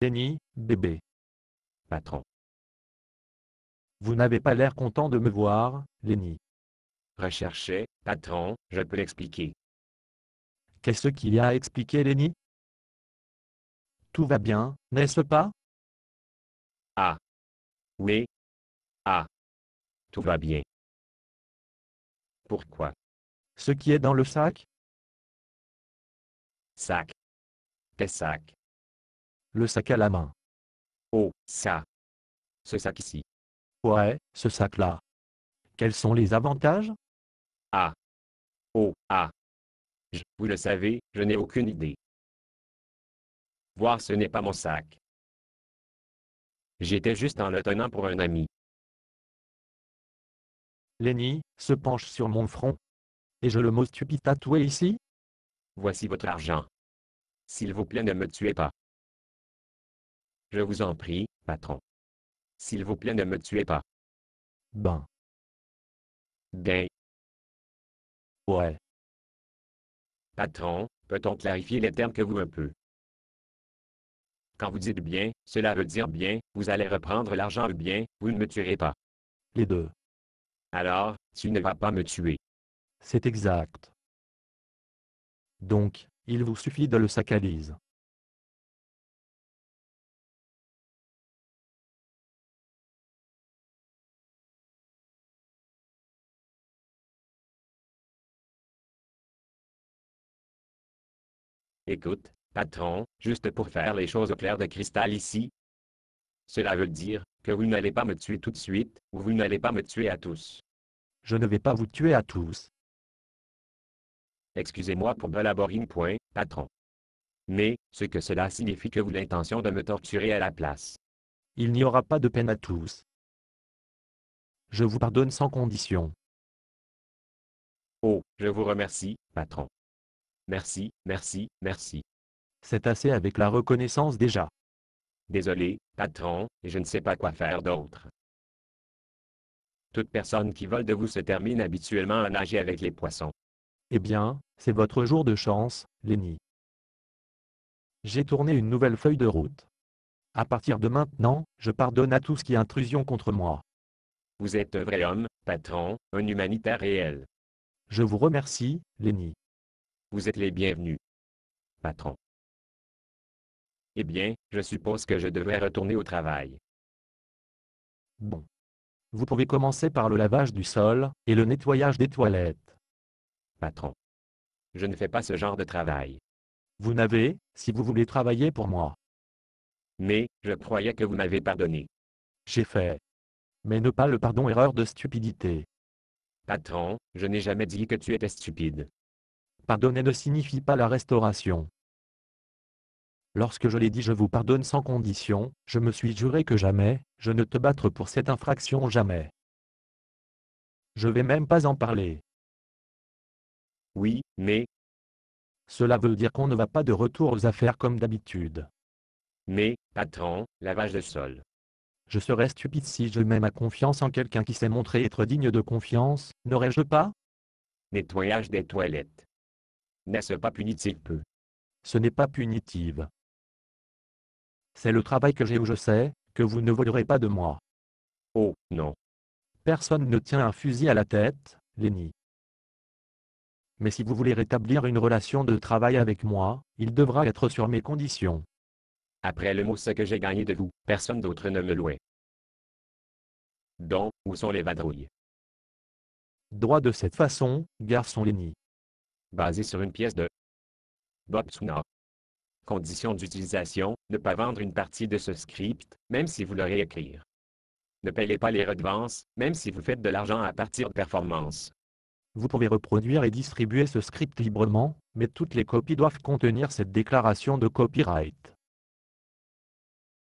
Lenny, bébé. Patron. Vous n'avez pas l'air content de me voir, Lenny. Recherchez, patron, je peux l'expliquer. Qu'est-ce qu'il y a à expliquer, Lenny Tout va bien, n'est-ce pas Ah. Oui. Ah. Tout va bien. Pourquoi Ce qui est dans le sac Sac. Tes sac le sac à la main. Oh, ça. Ce sac ici. Ouais, ce sac-là. Quels sont les avantages Ah. Oh, ah. Je, vous le savez, je n'ai aucune idée. Voir, ce n'est pas mon sac. J'étais juste en le tenant pour un ami. Lenny se penche sur mon front. Et je le mot stupide tatoué ici Voici votre argent. S'il vous plaît, ne me tuez pas. Je vous en prie, patron. S'il vous plaît, ne me tuez pas. Ben. Ben. Ouais. Patron, peut-on clarifier les termes que vous un peu? Quand vous dites bien, cela veut dire bien, vous allez reprendre l'argent ou bien, vous ne me tuerez pas. Les deux. Alors, tu ne vas pas me tuer. C'est exact. Donc, il vous suffit de le sacraliser. Écoute, patron, juste pour faire les choses au clair de cristal ici. Cela veut dire que vous n'allez pas me tuer tout de suite, ou vous n'allez pas me tuer à tous. Je ne vais pas vous tuer à tous. Excusez-moi pour l'aborine. point, patron. Mais, ce que cela signifie que vous l'intention de me torturer à la place. Il n'y aura pas de peine à tous. Je vous pardonne sans condition. Oh, je vous remercie, patron. Merci, merci, merci. C'est assez avec la reconnaissance déjà. Désolé, patron, et je ne sais pas quoi faire d'autre. Toute personne qui vole de vous se termine habituellement à nager avec les poissons. Eh bien, c'est votre jour de chance, Lenny. J'ai tourné une nouvelle feuille de route. À partir de maintenant, je pardonne à tous qui intrusion contre moi. Vous êtes un vrai homme, patron, un humanitaire réel. Je vous remercie, Lenny. Vous êtes les bienvenus. Patron. Eh bien, je suppose que je devrais retourner au travail. Bon. Vous pouvez commencer par le lavage du sol et le nettoyage des toilettes. Patron. Je ne fais pas ce genre de travail. Vous n'avez, si vous voulez travailler pour moi. Mais, je croyais que vous m'avez pardonné. J'ai fait. Mais ne pas le pardon erreur de stupidité. Patron, je n'ai jamais dit que tu étais stupide. Pardonner ne signifie pas la restauration. Lorsque je l'ai dit je vous pardonne sans condition, je me suis juré que jamais, je ne te battre pour cette infraction jamais. Je vais même pas en parler. Oui, mais... Cela veut dire qu'on ne va pas de retour aux affaires comme d'habitude. Mais, patron, lavage de sol. Je serais stupide si je mets ma confiance en quelqu'un qui s'est montré être digne de confiance, n'aurais-je pas Nettoyage des toilettes. N'est-ce pas punitive, peu Ce n'est pas punitive. C'est le travail que j'ai ou je sais, que vous ne volerez pas de moi. Oh, non. Personne ne tient un fusil à la tête, Lenny. Mais si vous voulez rétablir une relation de travail avec moi, il devra être sur mes conditions. Après le mot ce que j'ai gagné de vous, personne d'autre ne me louait. Donc, où sont les vadrouilles Droit de cette façon, garçon Lenny basé sur une pièce de Botswana. Condition d'utilisation, ne pas vendre une partie de ce script, même si vous le réécrire. Ne payez pas les redevances, même si vous faites de l'argent à partir de performances. Vous pouvez reproduire et distribuer ce script librement, mais toutes les copies doivent contenir cette déclaration de copyright.